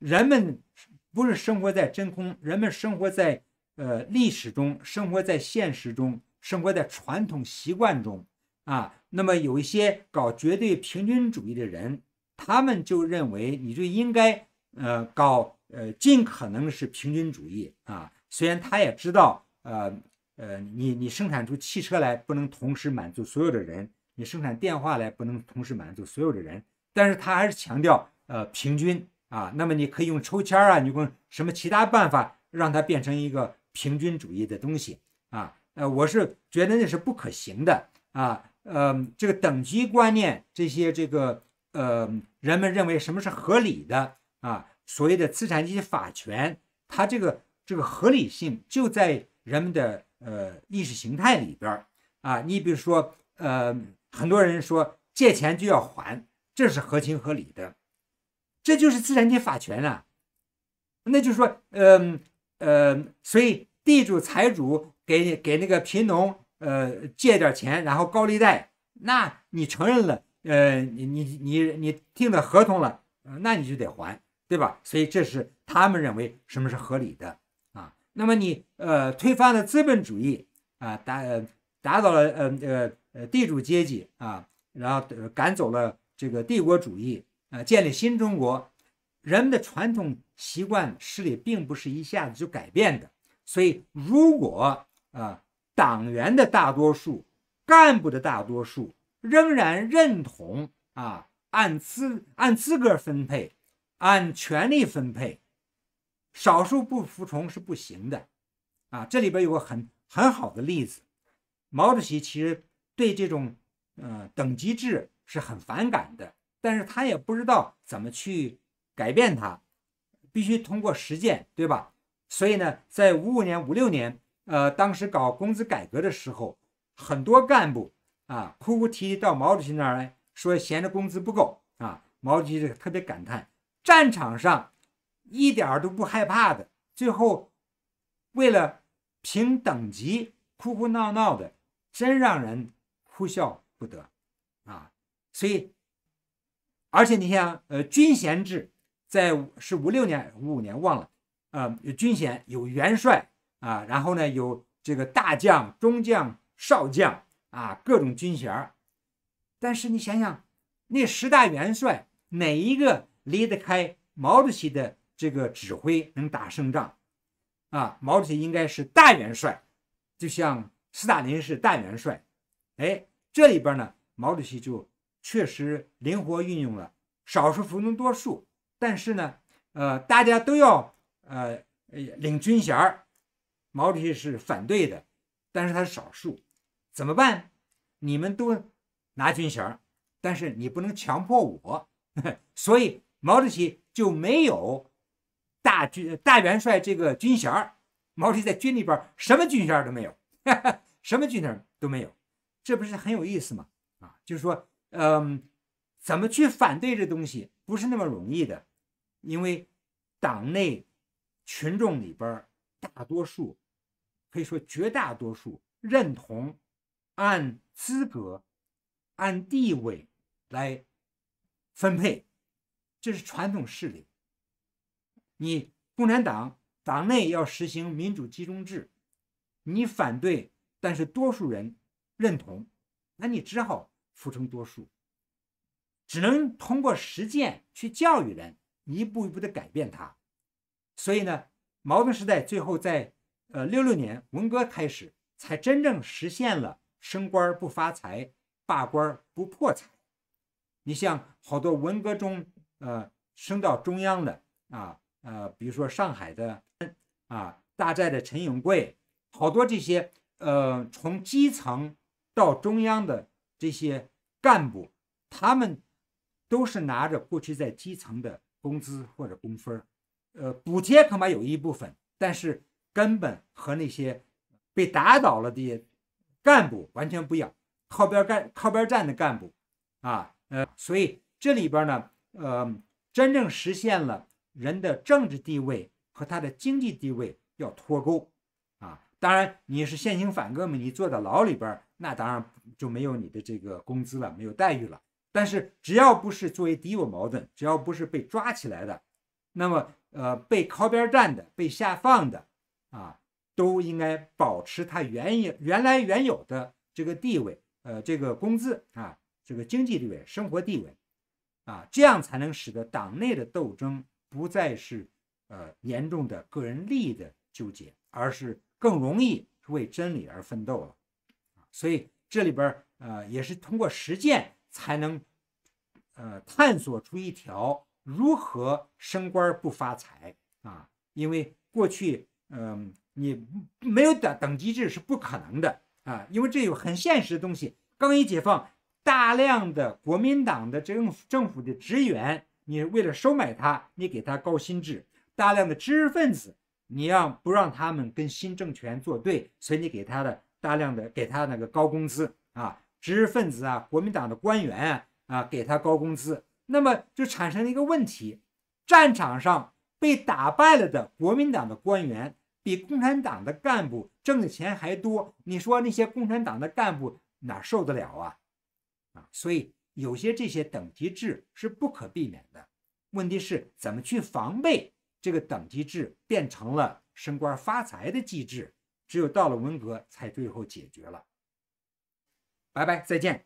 人们不是生活在真空，人们生活在呃历史中，生活在现实中，生活在传统习惯中啊。那么有一些搞绝对平均主义的人，他们就认为你就应该呃搞呃尽可能是平均主义啊。虽然他也知道呃呃你你生产出汽车来不能同时满足所有的人，你生产电话来不能同时满足所有的人，但是他还是强调呃平均。啊，那么你可以用抽签儿啊，你用什么其他办法让它变成一个平均主义的东西啊？呃，我是觉得那是不可行的啊。呃，这个等级观念，这些这个呃，人们认为什么是合理的啊？所谓的资产阶级法权，它这个这个合理性就在人们的呃意识形态里边儿啊。你比如说呃，很多人说借钱就要还，这是合情合理的。这就是自然界法权啊。那就是说，嗯呃，所以地主财主给给那个贫农呃借点钱，然后高利贷，那你承认了，呃，你你你你订了合同了，那你就得还，对吧？所以这是他们认为什么是合理的啊？那么你呃推翻了资本主义啊，打打倒了呃呃呃地主阶级啊，然后赶走了这个帝国主义。啊，建立新中国，人们的传统习惯势力并不是一下子就改变的。所以，如果啊，党员的大多数、干部的大多数仍然认同啊，按资按资格分配、按权力分配，少数不服从是不行的。啊，这里边有个很很好的例子，毛主席其实对这种嗯等级制是很反感的。但是他也不知道怎么去改变它，必须通过实践，对吧？所以呢，在五五年五六年，呃，当时搞工资改革的时候，很多干部啊，哭哭啼啼到毛主席那儿来说，嫌着工资不够啊。毛主席特别感叹：战场上一点儿都不害怕的，最后为了评等级哭哭闹闹的，真让人哭笑不得啊！所以。而且你像呃军衔制，在是五六年五五年忘了啊，军衔有元帅啊，然后呢有这个大将、中将、少将啊，各种军衔但是你想想，那十大元帅哪一个离得开毛主席的这个指挥能打胜仗？啊，毛主席应该是大元帅，就像斯大林是大元帅。哎，这里边呢，毛主席就。确实灵活运用了少数服从多数，但是呢，呃，大家都要呃领军衔儿，毛主席是反对的，但是他是少数，怎么办？你们都拿军衔儿，但是你不能强迫我，所以毛主席就没有大军大元帅这个军衔儿。毛主席在军里边什么军衔都没有，什么军衔都没有，这不是很有意思吗？啊，就是说。嗯，怎么去反对这东西不是那么容易的，因为党内群众里边大多数，可以说绝大多数认同按资格、按地位来分配，这是传统势力。你共产党党内要实行民主集中制，你反对，但是多数人认同，那你只好。服从多数，只能通过实践去教育人，一步一步的改变他。所以呢，毛盾时代最后在呃六六年文革开始，才真正实现了升官不发财，罢官不破财。你像好多文革中呃升到中央的啊呃，比如说上海的啊，大寨的陈永贵，好多这些呃从基层到中央的。这些干部，他们都是拿着过去在基层的工资或者工分呃，补贴恐怕有一部分，但是根本和那些被打倒了的干部完全不一样，靠边干、靠边站的干部啊，呃，所以这里边呢，呃，真正实现了人的政治地位和他的经济地位要脱钩。当然，你是现行反革命，你坐到牢里边儿，那当然就没有你的这个工资了，没有待遇了。但是，只要不是作为敌我矛盾，只要不是被抓起来的，那么，呃，被靠边站的、被下放的，啊，都应该保持他原有、原来原有的这个地位，呃，这个工资啊，这个经济地位、生活地位，啊，这样才能使得党内的斗争不再是呃严重的个人利益的纠结，而是。更容易为真理而奋斗了啊！所以这里边呃也是通过实践才能呃探索出一条如何升官不发财啊！因为过去嗯你没有等等级制是不可能的啊！因为这有很现实的东西。刚一解放，大量的国民党的政府政府的职员，你为了收买他，你给他高薪制；大量的知识分子。你要不让他们跟新政权作对，所以你给他的大量的给他那个高工资啊，知识分子啊，国民党的官员啊，给他高工资，那么就产生了一个问题：战场上被打败了的国民党的官员比共产党的干部挣的钱还多。你说那些共产党的干部哪受得了啊？啊，所以有些这些等级制是不可避免的。问题是怎么去防备？这个等级制变成了升官发财的机制，只有到了文革才最后解决了。拜拜，再见。